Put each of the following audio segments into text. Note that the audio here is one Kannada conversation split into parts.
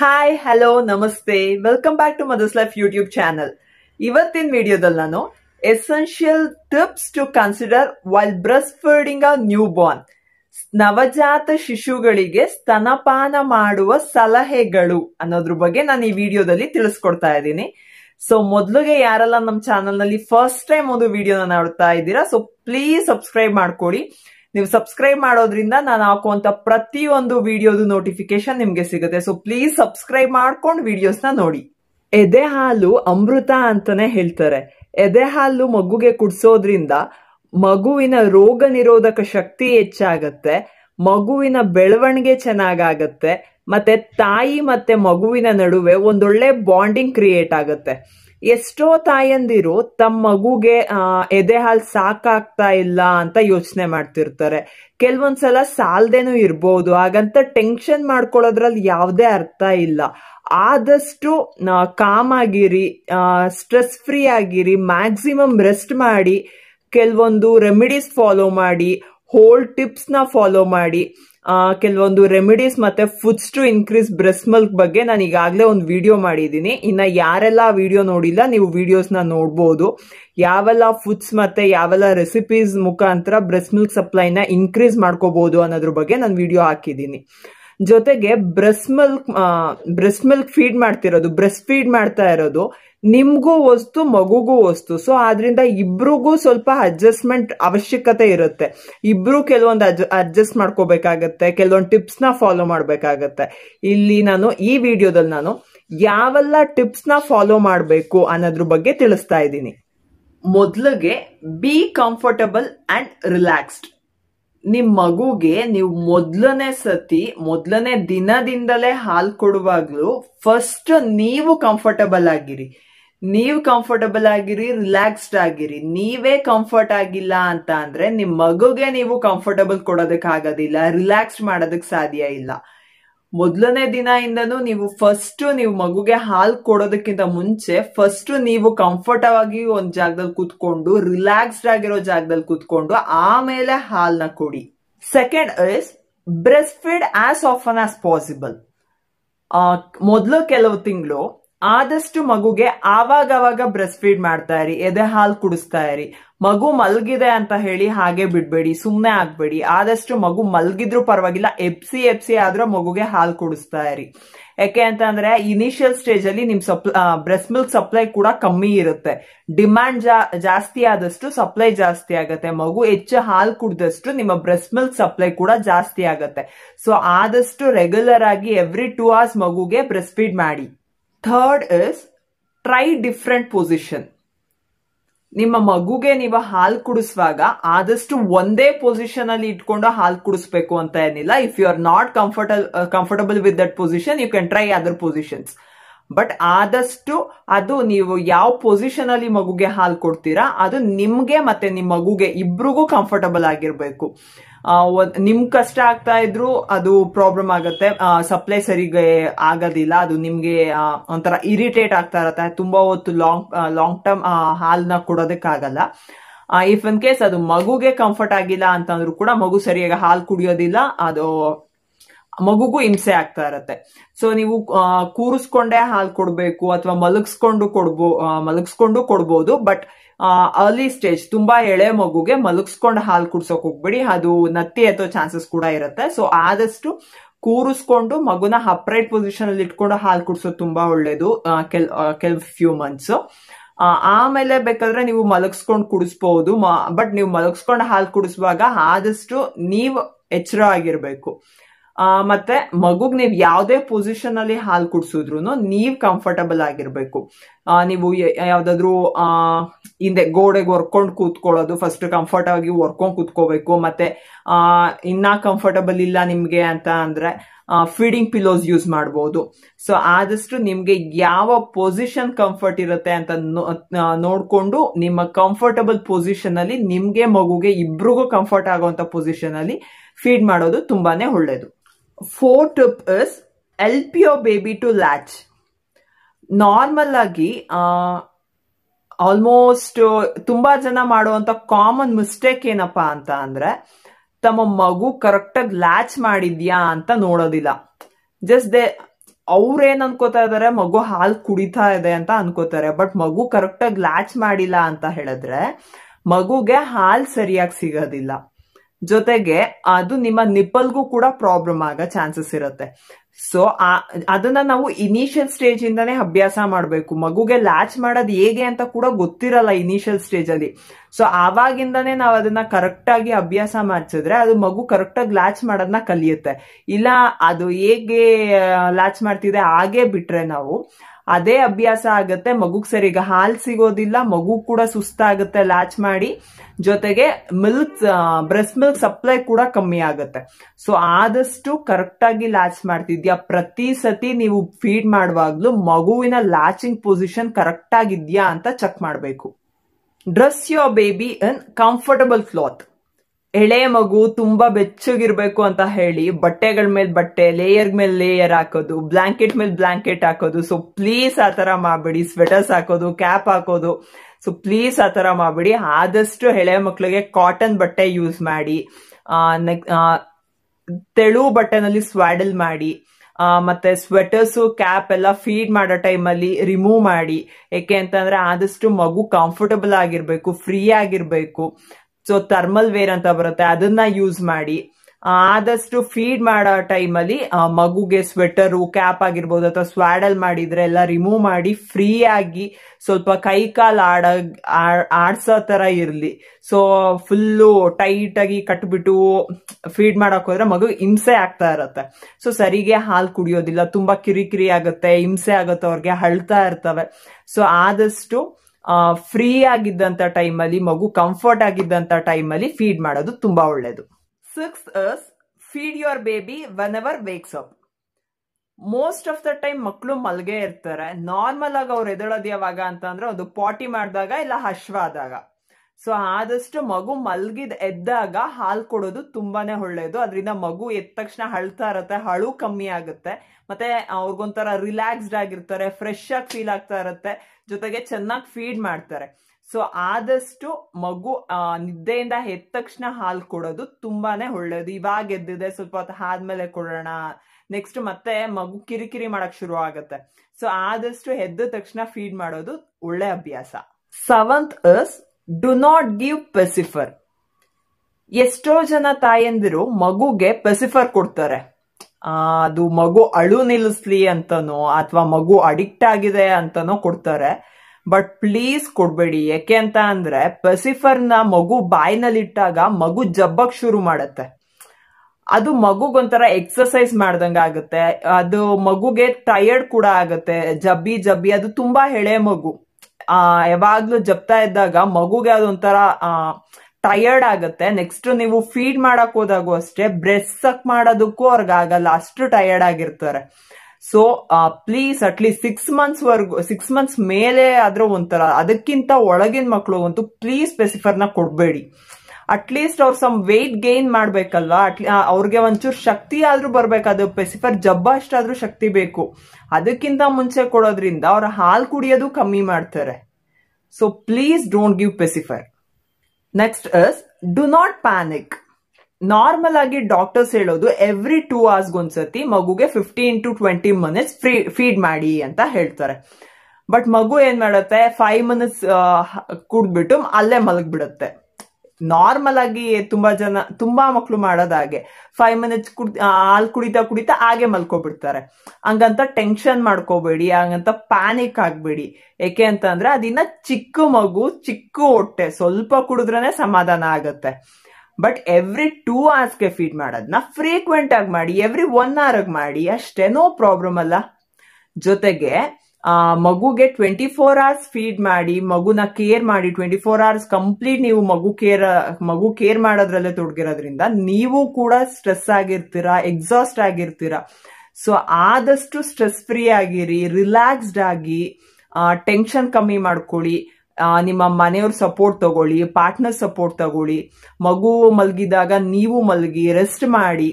ಹಾಯ್ ಹಲೋ ನಮಸ್ತೆ welcome back to mother's life YouTube channel ಇವತ್ತಿನ ವಿಡಿಯೋದಲ್ಲಿ ನಾನು essential tips to consider while breast feeding a newborn ನವಜಾತ ಶಿಶುಗಳಿಗೆ ಸ್ತನಪಾನ ಮಾಡುವ ಸಲಹೆಗಳು ಅನ್ನೋದ್ರ ಬಗ್ಗೆ ನಾನು ಈ ವಿಡಿಯೋದಲ್ಲಿ ತಿಳಿಸ್ಕೊಡ್ತಾ ಇದ್ದೀನಿ ಸೊ ಮೊದಲಿಗೆ ಯಾರೆಲ್ಲ ನಮ್ಮ ಚಾನಲ್ ನಲ್ಲಿ ಫಸ್ಟ್ ಟೈಮ್ ಒಂದು ವಿಡಿಯೋನ ನೋಡ್ತಾ ಇದ್ದೀರಾ ಸೊ ಪ್ಲೀಸ್ ಸಬ್ಸ್ಕ್ರೈಬ್ ಮಾಡ್ಕೊಡಿ ನೀವು ಸಬ್ಸ್ಕ್ರೈಬ್ ಮಾಡೋದ್ರಿಂದ ನಾನು ಹಾಕುವಂತ ಪ್ರತಿಯೊಂದು ವಿಡಿಯೋದು ನೋಟಿಫಿಕೇಶನ್ ನಿಮ್ಗೆ ಸಿಗುತ್ತೆ ಸೊ ಪ್ಲೀಸ್ ಸಬ್ಸ್ಕ್ರೈಬ್ ಮಾಡ್ಕೊಂಡು ವಿಡಿಯೋಸ್ನ ನೋಡಿ ಎದೆ ಹಾಲು ಅಮೃತ ಅಂತಾನೆ ಹೇಳ್ತಾರೆ ಎದೆ ಹಾಲು ಮಗುಗೆ ಕುಡಿಸೋದ್ರಿಂದ ಮಗುವಿನ ರೋಗ ನಿರೋಧಕ ಶಕ್ತಿ ಹೆಚ್ಚಾಗತ್ತೆ ಮಗುವಿನ ಬೆಳವಣಿಗೆ ಚೆನ್ನಾಗಾಗತ್ತೆ ಮತ್ತೆ ತಾಯಿ ಮತ್ತೆ ಮಗುವಿನ ನಡುವೆ ಒಂದೊಳ್ಳೆ ಬಾಂಡಿಂಗ್ ಕ್ರಿಯೇಟ್ ಆಗುತ್ತೆ ಎಷ್ಟೋ ತಾಯಂದಿರು ತಮ್ಮ ಮಗುಗೆ ಎದೆ ಹಾಲು ಸಾಕಾಗ್ತಾ ಇಲ್ಲ ಅಂತ ಯೋಚನೆ ಮಾಡ್ತಿರ್ತಾರೆ ಕೆಲವೊಂದ್ಸಲ ಸಾಲದೇನು ಇರ್ಬೋದು ಹಾಗಂತ ಟೆನ್ಷನ್ ಮಾಡ್ಕೊಳ್ಳೋದ್ರಲ್ಲಿ ಯಾವುದೇ ಅರ್ಥ ಇಲ್ಲ ಆದಷ್ಟು ಕಾಮ್ ಆಗಿರಿ ಸ್ಟ್ರೆಸ್ ಫ್ರೀ ಆಗಿರಿ ಮ್ಯಾಕ್ಸಿಮಮ್ ರೆಸ್ಟ್ ಮಾಡಿ ಕೆಲವೊಂದು ರೆಮಿಡೀಸ್ ಫಾಲೋ ಮಾಡಿ ಹೋಲ್ ನ ಫಾಲೋ ಮಾಡಿ ಕೆಲವೊಂದು ರೆಮಿಡೀಸ್ ಮತ್ತೆ foods to increase breast milk ಬಗ್ಗೆ ನಾನು ಈಗಾಗಲೇ ಒಂದು ವಿಡಿಯೋ ಮಾಡಿದ್ದೀನಿ ಇನ್ನ ಯಾರೆಲ್ಲ ವಿಡಿಯೋ ನೋಡಿಲ್ಲ ನೀವು ವಿಡಿಯೋಸ್ನ ನೋಡ್ಬೋದು ಯಾವೆಲ್ಲ ಫುಡ್ಸ್ ಮತ್ತೆ ಯಾವೆಲ್ಲ ರೆಸಿಪೀಸ್ ಮುಖಾಂತರ ಬ್ರೆಸ್ಟ್ ಮಿಲ್ಕ್ ಸಪ್ಲೈನ ಇನ್ಕ್ರೀಸ್ ಮಾಡ್ಕೋಬಹುದು ಅನ್ನೋದ್ರ ಬಗ್ಗೆ ನಾನು ವಿಡಿಯೋ ಹಾಕಿದ್ದೀನಿ ಜೊತೆಗೆ breast milk breast milk feed ಮಾಡ್ತಿರೋದು ಬ್ರೆಸ್ಟ್ ಫೀಡ್ ಮಾಡ್ತಾ ಇರೋದು ನಿಮ್ಗೂ ವಸ್ತು ಮಗುಗೂ ವಸ್ತು ಸೊ ಆದ್ರಿಂದ ಇಬ್ರಿಗೂ ಸ್ವಲ್ಪ ಅಡ್ಜಸ್ಟ್ಮೆಂಟ್ ಅವಶ್ಯಕತೆ ಇರುತ್ತೆ ಇಬ್ರು ಕೆಲವೊಂದು ಅಡ್ಜಸ್ಟ್ ಮಾಡ್ಕೋಬೇಕಾಗತ್ತೆ ಕೆಲವೊಂದು ನ ಫಾಲೋ ಮಾಡಬೇಕಾಗತ್ತೆ ಇಲ್ಲಿ ನಾನು ಈ ವಿಡಿಯೋದಲ್ಲಿ ನಾನು ಯಾವೆಲ್ಲ ನ ಫಾಲೋ ಮಾಡಬೇಕು ಅನ್ನೋದ್ರ ಬಗ್ಗೆ ತಿಳಿಸ್ತಾ ಇದ್ದೀನಿ ಮೊದಲಿಗೆ ಬಿ ಕಂಫರ್ಟಬಲ್ ಅಂಡ್ ರಿಲ್ಯಾಕ್ಸ್ಡ್ ನಿಮ್ ಮಗುಗೆ ನೀವು ಮೊದಲನೇ ಸತಿ ಮೊದಲನೇ ದಿನದಿಂದಲೇ ಹಾಲು ಕೊಡುವಾಗ್ಲೂ ಫಸ್ಟ್ ನೀವು ಕಂಫರ್ಟಬಲ್ ಆಗಿರಿ ನೀವು ಕಂಫರ್ಟಬಲ್ ಆಗಿರಿ ರಿಲ್ಯಾಕ್ಸ್ಡ್ ಆಗಿರಿ ನೀವೇ ಕಂಫರ್ಟ್ ಆಗಿಲ್ಲ ಅಂತ ಅಂದ್ರೆ ನಿಮ್ ಮಗುಗೆ ನೀವು ಕಂಫರ್ಟಬಲ್ ಆಗೋದಿಲ್ಲ ರಿಲ್ಯಾಕ್ಸ್ ಮಾಡೋದಕ್ ಸಾಧ್ಯ ಇಲ್ಲ ಮೊದಲನೇ ದಿನ ನೀವು ಫಸ್ಟ್ ನೀವು ಮಗುಗೆ ಹಾಲು ಕೊಡೋದಕ್ಕಿಂತ ಮುಂಚೆ ಫಸ್ಟ್ ನೀವು ಕಂಫರ್ಟ್ ಆಗಿ ಒಂದ್ ಜಾಗದಲ್ಲಿ ಕುತ್ಕೊಂಡು ರಿಲ್ಯಾಕ್ಸ್ಡ್ ಆಗಿರೋ ಜಾಗದಲ್ಲಿ ಕುತ್ಕೊಂಡು ಆಮೇಲೆ ಹಾಲ್ನ ಕೊಡಿ second is breast feed as often as possible ಮೊದಲು ಕೆಲವು ತಿಂಗಳು ಆದಷ್ಟು ಮಗುಗೆ ಆವಾಗವಾಗ ಬ್ರೆಸ್ಟ್ ಫೀಡ್ ಮಾಡ್ತಾ ಇರಿ ಎದೆ ಹಾಲು ಕುಡಿಸ್ತಾ ಇರಿ ಮಗು ಮಲ್ಗಿದೆ ಅಂತ ಹೇಳಿ ಹಾಗೆ ಬಿಡ್ಬೇಡಿ ಸುಮ್ಮನೆ ಆಗ್ಬೇಡಿ ಆದಷ್ಟು ಮಗು ಮಲ್ಗಿದ್ರು ಪರವಾಗಿಲ್ಲ ಎಪ್ಸಿ ಎಪ್ಸಿ ಆದ್ರೂ ಮಗುಗೆ ಹಾಲು ಕುಡಿಸ್ತಾ ಇರಿ ಯಾಕೆ ಅಂತಂದ್ರೆ ಇನಿಷಿಯಲ್ ಸ್ಟೇಜ್ ಅಲ್ಲಿ ನಿಮ್ ಸಪ್ ಬ್ರೆಸ್ಟ್ ಮಿಲ್ಕ್ ಸಪ್ಲೈ ಕೂಡ ಕಮ್ಮಿ ಇರುತ್ತೆ ಡಿಮ್ಯಾಂಡ್ ಜಾಸ್ತಿ ಆದಷ್ಟು ಸಪ್ಲೈ ಜಾಸ್ತಿ ಆಗುತ್ತೆ ಮಗು ಹೆಚ್ಚು ಹಾಲು ಕುಡ್ದಷ್ಟು ನಿಮ್ಮ ಬ್ರೆಸ್ಟ್ ಮಿಲ್ಕ್ ಸಪ್ಲೈ ಕೂಡ ಜಾಸ್ತಿ ಆಗುತ್ತೆ ಸೊ ಆದಷ್ಟು ರೆಗ್ಯುಲರ್ ಆಗಿ ಎವ್ರಿ ಟೂ ಅವರ್ಸ್ ಮಗುಗೆ ಬ್ರೆಸ್ಟ್ ಫೀಡ್ ಮಾಡಿ third is try different position ನಿಮ್ಮ ಮಗುಗೆ ನೀವು ಹಾಲು ಕುಡಿಸುವಾಗ ಆದಷ್ಟು ಒಂದೇ ಪೊಸಿಷನ್ ಅಲ್ಲಿ ಇಟ್ಕೊಂಡು ಹಾಲು ಕುಡಿಸ್ಬೇಕು ಅಂತ ಏನಿಲ್ಲ if you are not comfort comfortable with that position you can try other positions but ಆದಷ್ಟು ಅದು ನೀವು ಯಾವ ಪೊಸಿಷನ್ ಅಲ್ಲಿ ಮಗುಗೆ ಹಾಲು ಕೊಡ್ತೀರಾ ಅದು ನಿಮ್ಗೆ ಮತ್ತೆ ನಿಮ್ಮ ಮಗುಗೆ ಇಬ್ರಿಗೂ ಕಂಫರ್ಟಬಲ್ ಆಗಿರ್ಬೇಕು ನಿಮ್ ಕಷ್ಟ ಆಗ್ತಾ ಇದ್ರು ಅದು ಪ್ರಾಬ್ಲಮ್ ಆಗುತ್ತೆ ಸಪ್ಲೈ ಸರಿಗೆ ಆಗೋದಿಲ್ಲ ಅದು ನಿಮ್ಗೆ ಒಂಥರ ಇರಿಟೇಟ್ ಆಗ್ತಾ ಇರತ್ತೆ ತುಂಬಾ ಹೊತ್ತು ಲಾಂಗ್ ಲಾಂಗ್ ಟರ್ಮ್ ಹಾಲ್ನ ಕೊಡೋದಕ್ಕಾಗಲ್ಲ ಇಫ್ ಇನ್ ಕೇಸ್ ಅದು ಮಗುಗೆ ಕಂಫರ್ಟ್ ಆಗಿಲ್ಲ ಅಂತಂದ್ರು ಕೂಡ ಮಗು ಸರಿಯಾಗಿ ಹಾಲು ಕುಡಿಯೋದಿಲ್ಲ ಅದು ಮಗುಗೂ ಹಿಂಸೆ ಆಗ್ತಾ ಇರತ್ತೆ ಸೊ ನೀವು ಕೂರಿಸ್ಕೊಂಡೇ ಹಾಲು ಕೊಡಬೇಕು ಅಥವಾ ಮಲಗಿಸ್ಕೊಂಡು ಕೊಡ್ಬೋ ಮಲಗಿಸ್ಕೊಂಡು ಕೊಡ್ಬೋದು ಬಟ್ ಅರ್ಲಿ ಸ್ಟೇಜ್ ತುಂಬಾ ಎಳೆ ಮಗುಗೆ ಮಲಗಿಸ್ಕೊಂಡು ಹಾಲು ಕುಡ್ಸೋಕ್ ಹೋಗ್ಬೇಡಿ ಅದು ನತ್ತಿ ಎತ್ತೋ ಚಾನ್ಸಸ್ ಕೂಡ ಇರುತ್ತೆ ಸೊ ಆದಷ್ಟು ಕೂರಿಸ್ಕೊಂಡು ಮಗುನ ಹಪ್ರೈಟ್ ಪೊಸಿಷನ್ ಅಲ್ಲಿ ಇಟ್ಕೊಂಡು ಹಾಲು ಕುಡ್ಸೋದು ತುಂಬಾ ಒಳ್ಳೇದು ಕೆಲ್ ಕೆಲ್ ಫ್ಯೂ ಮಂತ್ಸ್ ಆಮೇಲೆ ಬೇಕಾದ್ರೆ ನೀವು ಮಲಗಿಸ್ಕೊಂಡು ಕುಡಿಸ್ಬಹುದು ಬಟ್ ನೀವು ಮಲಗಿಸ್ಕೊಂಡು ಹಾಲು ಕುಡಿಸುವಾಗ ಆದಷ್ಟು ನೀವು ಎಚ್ಚರ ಆಗಿರ್ಬೇಕು ಮತ್ತೆ ಮಗುಗ್ ನೀವು ಯಾವುದೇ ಪೊಸಿಷನ್ ಅಲ್ಲಿ ಹಾಲು ಕುಡಿಸಿದ್ರು ನೀವು ಕಂಫರ್ಟಬಲ್ ಆಗಿರ್ಬೇಕು ನೀವು ಯಾವ್ದಾದ್ರು ಆ ಹಿಂದೆ ಗೋಡೆಗೆ ಒರ್ಕೊಂಡು ಕೂತ್ಕೊಳ್ಳೋದು ಫಸ್ಟ್ ಕಂಫರ್ಟ್ ಆಗಿ ಒರ್ಕೊಂಡು ಕೂತ್ಕೋಬೇಕು ಮತ್ತೆ ಆ ಇನ್ನ ಕಂಫರ್ಟಬಲ್ ಇಲ್ಲ ನಿಮ್ಗೆ ಅಂತ ಅಂದ್ರೆ ಫೀಡಿಂಗ್ ಪಿಲೋಸ್ ಯೂಸ್ ಮಾಡ್ಬೋದು ಸೊ ಆದಷ್ಟು ನಿಮ್ಗೆ ಯಾವ ಪೊಸಿಷನ್ ಕಂಫರ್ಟ್ ಇರುತ್ತೆ ಅಂತ ನೋಡ್ಕೊಂಡು ನಿಮ್ಮ ಕಂಫರ್ಟಬಲ್ ಪೊಸಿಷನ್ ಅಲ್ಲಿ ನಿಮ್ಗೆ ಮಗುಗೆ ಇಬ್ರಿಗೂ ಕಂಫರ್ಟ್ ಆಗುವಂತ ಪೊಸಿಷನ್ ಅಲ್ಲಿ ಫೀಡ್ ಮಾಡೋದು ತುಂಬಾನೇ ಒಳ್ಳೇದು four is help your baby to latch normal ಆಗಿ ಆಲ್ಮೋಸ್ಟ್ ತುಂಬಾ ಜನ ಮಾಡುವಂತ ಕಾಮನ್ ಮಿಸ್ಟೇಕ್ ಏನಪ್ಪಾ ಅಂತ ಅಂದ್ರೆ ತಮ್ಮ ಮಗು ಕರೆಕ್ಟ್ ಆಗಿ ಲ್ಯಾಚ್ ಮಾಡಿದ್ಯಾ ಅಂತ ನೋಡೋದಿಲ್ಲ ಜಸ್ಟ್ ದೇ ಅವ್ರೇನ್ ಅನ್ಕೋತಾ ಇದಾರೆ ಮಗು ಹಾಲು ಕುಡಿತಾ ಇದೆ ಅಂತ ಅನ್ಕೋತಾರೆ ಬಟ್ ಮಗು ಕರೆಕ್ಟ್ ಆಗಿ ಲ್ಯಾಚ್ ಮಾಡಿಲ್ಲ ಅಂತ ಹೇಳಿದ್ರೆ ಮಗುಗೆ ಹಾಲು ಸರಿಯಾಗಿ ಸಿಗೋದಿಲ್ಲ ಜೊತೆಗೆ ಅದು ನಿಮ್ಮ ನಿಪ್ಪಲ್ಗೂ ಕೂಡ ಪ್ರಾಬ್ಲಮ್ ಆಗೋ ಚಾನ್ಸಸ್ ಇರುತ್ತೆ ಸೊ ಅದನ್ನ ನಾವು ಇನಿಷಿಯಲ್ ಸ್ಟೇಜ್ ಇಂದಾನೆ ಅಭ್ಯಾಸ ಮಾಡಬೇಕು ಮಗುಗೆ ಲ್ಯಾಚ್ ಮಾಡೋದು ಹೇಗೆ ಅಂತ ಕೂಡ ಗೊತ್ತಿರಲ್ಲ ಇನಿಷಿಯಲ್ ಸ್ಟೇಜ್ ಅಲ್ಲಿ ಸೊ ಆವಾಗಿಂದನೇ ನಾವು ಅದನ್ನ ಕರೆಕ್ಟ್ ಆಗಿ ಅಭ್ಯಾಸ ಮಾಡಿಸಿದ್ರೆ ಅದು ಮಗು ಕರೆಕ್ಟ್ ಆಗಿ ಲ್ಯಾಚ್ ಮಾಡೋದನ್ನ ಕಲಿಯುತ್ತೆ ಇಲ್ಲ ಅದು ಹೇಗೆ ಲ್ಯಾಚ್ ಮಾಡ್ತಿದೆ ಹಾಗೆ ಬಿಟ್ರೆ ನಾವು ಅದೇ ಅಭ್ಯಾಸ ಆಗುತ್ತೆ ಮಗುಗ್ ಸರಿ ಹಾಲು ಸಿಗೋದಿಲ್ಲ ಮಗು ಕೂಡ ಸುಸ್ತಾಗುತ್ತೆ ಲ್ಯಾಚ್ ಮಾಡಿ ಜೊತೆಗೆ ಮಿಲ್ಕ್ ಬ್ರೆಸ್ಟ್ ಮಿಲ್ಕ್ ಸಪ್ಲೈ ಕೂಡ ಕಮ್ಮಿ ಆಗುತ್ತೆ ಸೊ ಆದಷ್ಟು ಕರೆಕ್ಟ್ ಆಗಿ ಲ್ಯಾಚ್ ಮಾಡ್ತಿದ್ಯಾ ಪ್ರತಿ ಸತಿ ನೀವು ಫೀಡ್ ಮಾಡುವಾಗ್ಲೂ ಮಗುವಿನ ಲ್ಯಾಚಿಂಗ್ ಪೊಸಿಷನ್ ಕರೆಕ್ಟ್ ಆಗಿದ್ಯಾ ಅಂತ ಚೆಕ್ ಮಾಡಬೇಕು dress your baby in comfortable cloth ಎಳೆ ಮಗು ತುಂಬಾ ಬೆಚ್ಚಗಿರ್ಬೇಕು ಅಂತ ಹೇಳಿ ಬಟ್ಟೆಗಳ ಮೇಲೆ ಬಟ್ಟೆ ಲೇಯರ್ ಮೇಲೆ ಲೇಯರ್ ಹಾಕೋದು ಬ್ಲಾಂಕೆಟ್ ಮೇಲೆ ಬ್ಲಾಂಕೆಟ್ ಹಾಕೋದು ಸೊ ಪ್ಲೀಸ್ ಆ ತರ ಮಾಡಬೇಡಿ ಸ್ವೆಟರ್ಸ್ ಹಾಕೋದು ಕ್ಯಾಪ್ ಹಾಕೋದು ಸೊ ಪ್ಲೀಸ್ ಆ ತರ ಮಾಡಬೇಡಿ ಆದಷ್ಟು ಎಳೆ ಮಕ್ಕಳಿಗೆ ಕಾಟನ್ ಬಟ್ಟೆ ಯೂಸ್ ಮಾಡಿ ತೆಳು ಬಟ್ಟೆನಲ್ಲಿ ಸ್ವಾಡಲ್ ಮಾಡಿ ಮತ್ತೆ ಸ್ವೆಟರ್ಸು ಕ್ಯಾಪ್ ಎಲ್ಲ ಫೀಡ್ ಮಾಡೋ ಟೈಮಲ್ಲಿ ರಿಮೂವ್ ಮಾಡಿ ಯಾಕೆ ಅಂತಂದ್ರೆ ಆದಷ್ಟು ಮಗು ಕಂಫರ್ಟಬಲ್ ಆಗಿರಬೇಕು ಫ್ರೀ ಆಗಿರ್ಬೇಕು ಸೊ ಥರ್ಮಲ್ ವೇರ್ ಅಂತ ಬರುತ್ತೆ ಅದನ್ನ ಯೂಸ್ ಮಾಡಿ ಆದಷ್ಟು ಫೀಡ್ ಮಾಡೋ ಟೈಮಲ್ಲಿ ಮಗುಗೆ ಸ್ವೆಟರು ಕ್ಯಾಪ್ ಆಗಿರ್ಬೋದು ಅಥವಾ ಸ್ವಾಡಲ್ ಮಾಡಿದ್ರೆ ಎಲ್ಲ ರಿಮೂವ್ ಮಾಡಿ ಫ್ರೀ ಆಗಿ ಸ್ವಲ್ಪ ಕೈ ಕಾಲು ಆಡ ಆಡ್ಸೋ ತರ ಇರಲಿ ಸೊ ಫುಲ್ಲು ಟೈಟ್ ಆಗಿ ಕಟ್ಬಿಟ್ಟು ಫೀಡ್ ಮಾಡಕ್ ಹೋದ್ರೆ ಮಗು ಹಿಂಸೆ ಆಗ್ತಾ ಇರತ್ತೆ ಸೊ ಸರಿಗೆ ಹಾಲು ಕುಡಿಯೋದಿಲ್ಲ ತುಂಬಾ ಕಿರಿಕಿರಿ ಆಗುತ್ತೆ ಹಿಂಸೆ ಆಗುತ್ತೆ ಅವ್ರಿಗೆ ಹಳ್ತಾ ಇರ್ತವೆ ಸೊ ಆದಷ್ಟು ಫ್ರೀ ಆಗಿದ್ದಂತ ಟೈಮಲ್ಲಿ ಮಗು ಕಂಫರ್ಟ್ ಆಗಿದ್ದಂತ ಟೈಮಲ್ಲಿ ಫೀಡ್ ಮಾಡೋದು ತುಂಬಾ ಒಳ್ಳೇದು six hours feed your baby one hour wakes up most of the time ಮಕ್ಕಳು ಮಲ್ಗೆ ಇರ್ತಾರೆ ನಾರ್ಮಲ್ ಆಗಿ ಅವ್ರು ಎದಳೋದ್ಯಾವಾಗ ಯಾವಾಗ ಅಂತ ಅಂದ್ರೆ ಒಂದು ಪಾಟಿ ಮಾಡಿದಾಗ ಇಲ್ಲ ಹಶ್ವಾದಾಗ ಸೊ ಆದಷ್ಟು ಮಗು ಮಲ್ಗಿದ ಎದ್ದಾಗ ಹಾಲು ಕೊಡೋದು ತುಂಬಾನೇ ಒಳ್ಳೇದು ಅದರಿಂದ ಮಗು ಎದ್ದ ತಕ್ಷಣ ಅಳ್ತಾ ಇರತ್ತೆ ಹಳು ಕಮ್ಮಿ ಆಗುತ್ತೆ ಮತ್ತೆ ಅವ್ರಿಗೊಂಥರ ರಿಲ್ಯಾಕ್ಸ್ಡ್ ಆಗಿರ್ತಾರೆ ಫ್ರೆಶ್ ಆಗಿ ಫೀಲ್ ಆಗ್ತಾ ಇರುತ್ತೆ ಜೊತೆಗೆ ಚೆನ್ನಾಗಿ ಫೀಡ್ ಮಾಡ್ತಾರೆ ಸೊ ಆದಷ್ಟು ಮಗು ನಿದ್ದೆಯಿಂದ ಎದ್ದ ತಕ್ಷಣ ಹಾಲು ಕೊಡೋದು ತುಂಬಾನೇ ಒಳ್ಳೇದು ಇವಾಗ ಎದ್ದಿದೆ ಸ್ವಲ್ಪ ಹೊತ್ತು ಆದ್ಮೇಲೆ ಕೊಡೋಣ ನೆಕ್ಸ್ಟ್ ಮತ್ತೆ ಮಗು ಕಿರಿಕಿರಿ ಮಾಡಕ್ ಶುರು ಆಗುತ್ತೆ ಸೊ ಆದಷ್ಟು ಎದ್ದ ತಕ್ಷಣ ಫೀಡ್ ಮಾಡೋದು ಒಳ್ಳೆ ಅಭ್ಯಾಸ seventh is do not give pacifier ಎಷ್ಟೋ ಜನ ತಾಯಂದಿರು ಮಗುಗೆ ಪೆಸಿಫರ್ ಕೊಡ್ತಾರೆ ಅದು ಮಗು ಅಳು ನಿಲ್ಲಿಸ್ಲಿ ಅಂತನೋ ಅಥವಾ ಮಗು ಅಡಿಕ್ಟ್ ಆಗಿದೆ ಅಂತನೋ ಕೊಡ್ತಾರೆ ಬಟ್ ಪ್ಲೀಸ್ ಕೊಡ್ಬೇಡಿ ಯಾಕೆ ಅಂತ ಅಂದ್ರೆ ಪೆಸಿಫರ್ನ ಮಗು ಬಾಯಿನಲ್ಲಿಟ್ಟಾಗ ಮಗು ಜಬ್ಬಕ್ ಶುರು ಮಾಡತ್ತೆ ಅದು ಮಗುಗೊಂಥರ ಎಕ್ಸಸೈಸ್ ಮಾಡ್ದಂಗ ಆಗುತ್ತೆ ಅದು ಮಗುಗೆ ಟಯರ್ಡ್ ಕೂಡ ಆಗುತ್ತೆ ಜಬ್ಬಿ ಜಬ್ಬಿ ಅದು ತುಂಬಾ ಹೆಳೆ ಮಗು ಆ ಯಾವಾಗ್ಲೂ ಜಪ್ತಾ ಇದ್ದಾಗ ಮಗುಗೆ ಅದೊಂಥರ ಆ ಟಯರ್ಡ್ ಆಗುತ್ತೆ ನೆಕ್ಸ್ಟ್ ನೀವು ಫೀಡ್ ಮಾಡಕ್ ಹೋದಾಗೂ ಅಷ್ಟೇ ಬ್ರೆಸ್ ಸಕ್ ಮಾಡೋದಕ್ಕೂ ಅವ್ರಿಗಾಗಲ್ಲ ಅಷ್ಟು ಟಯರ್ಡ್ ಆಗಿರ್ತಾರೆ so please at least six months ವರ್ಗು ಸಿಕ್ಸ್ ಮಂತ್ಸ್ ಮೇಲೆ ಆದ್ರೂ ಒಂಥರ ಅದಕ್ಕಿಂತ ಒಳಗಿನ ಮಕ್ಕಳು ಅಂತೂ ಪ್ಲೀಸ್ ನ ಕೊಡಬೇಡಿ ಅಟ್ಲೀಸ್ಟ್ ಅವ್ರು ಸಮ್ ವೆಯ್ಟ್ ಗೇನ್ ಮಾಡ್ಬೇಕಲ್ಲ ಅಟ್ಲಿ ಅವ್ರಿಗೆ ಒಂಚೂರು ಶಕ್ತಿ ಆದ್ರೂ ಅದು ಪೆಸಿಫರ್ ಜಬ್ಬ ಅಷ್ಟಾದ್ರೂ ಶಕ್ತಿ ಬೇಕು ಅದಕ್ಕಿಂತ ಮುಂಚೆ ಕೊಡೋದ್ರಿಂದ ಅವ್ರ ಹಾಲು ಕುಡಿಯೋದು ಕಮ್ಮಿ ಮಾಡ್ತಾರೆ So please don't give pacifier next is do not panic normal ಆಗಿ ಡಾಕ್ಟರ್ಸ್ ಹೇಳೋದು ಎವ್ರಿ ಟೂ ಅವರ್ಸ್ ಒಂದ್ಸತಿ ಮಗುಗೆ fifteen to twenty minutes feed ಮಾಡಿ ಅಂತ ಹೇಳ್ತಾರೆ ಬಟ್ ಮಗು ಏನ್ ಮಾಡುತ್ತೆ ಫೈವ್ ಮಿನಿಟ್ಸ್ ಕುಡ್ಬಿಟ್ಟು ಅಲ್ಲೇ ಮಲಗ್ಬಿಡುತ್ತೆ ನಾರ್ಮಲ್ ಆಗಿ ತುಂಬಾ ಜನ ತುಂಬಾ ಮಕ್ಕಳು ಮಾಡೋದ ಹಾಗೆ ಫೈವ್ ಮಿನಿಟ್ಸ್ ಕುಡ್ ಹಾಲು ಕುಡಿತಾ ಕುಡಿತಾ ಹಾಗೆ ಮಲ್ಕೊಬಿಡ್ತಾರೆ ಹಂಗಂತ ಟೆನ್ಷನ್ ಮಾಡ್ಕೋಬೇಡಿ ಹಂಗಂತ ಪ್ಯಾನಿಕ್ ಆಗ್ಬೇಡಿ ಏಕೆ ಅಂತಂದ್ರೆ ಅದಿನ್ನ ಚಿಕ್ಕ ಮಗು ಚಿಕ್ಕ ಹೊಟ್ಟೆ ಸ್ವಲ್ಪ ಕುಡಿದ್ರೆ ಸಮಾಧಾನ ಆಗುತ್ತೆ ಬಟ್ ಎವ್ರಿ ಟೂ ಅವರ್ಸ್ಗೆ ಫೀಡ್ ಮಾಡೋದನ್ನ ಫ್ರೀಕ್ವೆಂಟ್ ಆಗಿ ಮಾಡಿ ಎವ್ರಿ ಒನ್ ಅವರ್ಗೆ ಮಾಡಿ ಅಷ್ಟೇನೋ ಪ್ರಾಬ್ಲಮ್ ಅಲ್ಲ ಜೊತೆಗೆ ಮಗುಗೆ ಟ್ವೆಂಟಿ ಫೋರ್ ಅವರ್ಸ್ ಫೀಡ್ ಮಾಡಿ ಮಗುನ ಕೇರ್ ಮಾಡಿ ಟ್ವೆಂಟಿ ಫೋರ್ ಅವರ್ಸ್ ಕಂಪ್ಲೀಟ್ ನೀವು ಮಗು ಕೇರ್ ಮಗು ಕೇರ್ ಮಾಡೋದ್ರಲ್ಲೇ ತೊಡಗಿರೋದ್ರಿಂದ ನೀವು ಕೂಡ ಸ್ಟ್ರೆಸ್ ಆಗಿರ್ತೀರಾ ಎಕ್ಸಾಸ್ಟ್ ಆಗಿರ್ತೀರಾ ಸೊ ಆದಷ್ಟು ಸ್ಟ್ರೆಸ್ ಫ್ರೀ ಆಗಿರಿ ರಿಲ್ಯಾಕ್ಸ್ಡ್ ಆಗಿ ಟೆನ್ಷನ್ ಕಮ್ಮಿ ಮಾಡ್ಕೊಳ್ಳಿ ನಿಮ್ಮ ಮನೆಯವ್ರ ಸಪೋರ್ಟ್ ತಗೊಳ್ಳಿ ಪಾರ್ಟ್ನರ್ ಸಪೋರ್ಟ್ ತಗೊಳ್ಳಿ ಮಗು ಮಲಗಿದಾಗ ನೀವು ಮಲಗಿ ರೆಸ್ಟ್ ಮಾಡಿ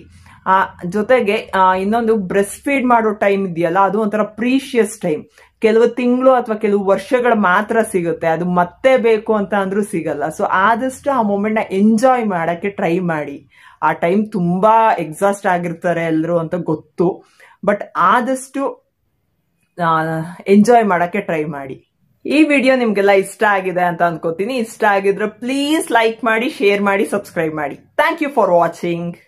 ಆ ಜೊತೆಗೆ ಇನ್ನೊಂದು ಬ್ರೆಸ್ಟ್ ಫೀಡ್ ಮಾಡೋ ಟೈಮ್ ಇದೆಯಲ್ಲ ಅದು ಒಂಥರ ಪ್ರೀಶಿಯಸ್ ಟೈಮ್ ಕೆಲವು ತಿಂಗಳು ಅಥವಾ ಕೆಲವು ವರ್ಷಗಳು ಮಾತ್ರ ಸಿಗುತ್ತೆ ಅದು ಮತ್ತೆ ಬೇಕು ಅಂತ ಅಂದ್ರೂ ಸಿಗಲ್ಲ ಸೊ ಆದಷ್ಟು ಆ ನ ಎಂಜಾಯ್ ಮಾಡಕ್ಕೆ ಟ್ರೈ ಮಾಡಿ ಆ ಟೈಮ್ ತುಂಬಾ ಎಕ್ಸಾಸ್ಟ್ ಆಗಿರ್ತಾರೆ ಎಲ್ಲರೂ ಅಂತ ಗೊತ್ತು ಬಟ್ ಆದಷ್ಟು ಎಂಜಾಯ್ ಮಾಡಕ್ಕೆ ಟ್ರೈ ಮಾಡಿ ಈ ವಿಡಿಯೋ ನಿಮಗೆಲ್ಲ ಇಷ್ಟ ಆಗಿದೆ ಅಂತ ಅನ್ಕೋತೀನಿ ಇಷ್ಟ ಆಗಿದ್ರೆ ಪ್ಲೀಸ್ ಲೈಕ್ ಮಾಡಿ ಶೇರ್ ಮಾಡಿ ಸಬ್ಸ್ಕ್ರೈಬ್ ಮಾಡಿ ಥ್ಯಾಂಕ್ ಯು ಫಾರ್ ವಾಚಿಂಗ್